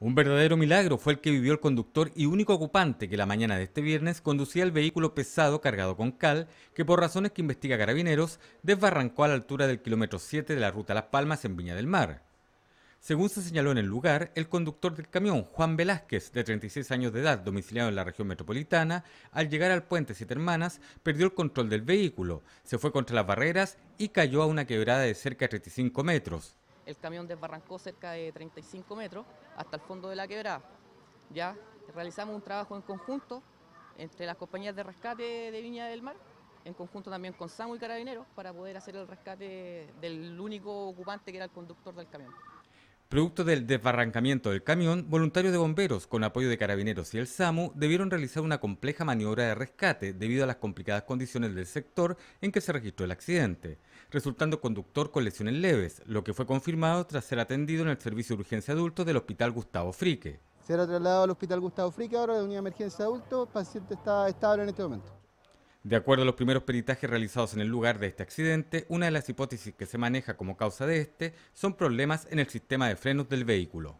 Un verdadero milagro fue el que vivió el conductor y único ocupante que la mañana de este viernes conducía el vehículo pesado cargado con cal, que por razones que investiga carabineros, desbarrancó a la altura del kilómetro 7 de la ruta Las Palmas en Viña del Mar. Según se señaló en el lugar, el conductor del camión, Juan Velázquez, de 36 años de edad, domiciliado en la región metropolitana, al llegar al puente Siete Hermanas, perdió el control del vehículo, se fue contra las barreras y cayó a una quebrada de cerca de 35 metros el camión desbarrancó cerca de 35 metros hasta el fondo de la quebrada. Ya realizamos un trabajo en conjunto entre las compañías de rescate de Viña del Mar, en conjunto también con SAMU y Carabineros, para poder hacer el rescate del único ocupante que era el conductor del camión. Producto del desbarrancamiento del camión, voluntarios de bomberos, con apoyo de carabineros y el SAMU, debieron realizar una compleja maniobra de rescate debido a las complicadas condiciones del sector en que se registró el accidente, resultando conductor con lesiones leves, lo que fue confirmado tras ser atendido en el servicio de urgencia adulto del Hospital Gustavo Frique. Será trasladado al Hospital Gustavo Frique ahora de unidad de emergencia adulto, el paciente está estable en este momento. De acuerdo a los primeros peritajes realizados en el lugar de este accidente, una de las hipótesis que se maneja como causa de este son problemas en el sistema de frenos del vehículo.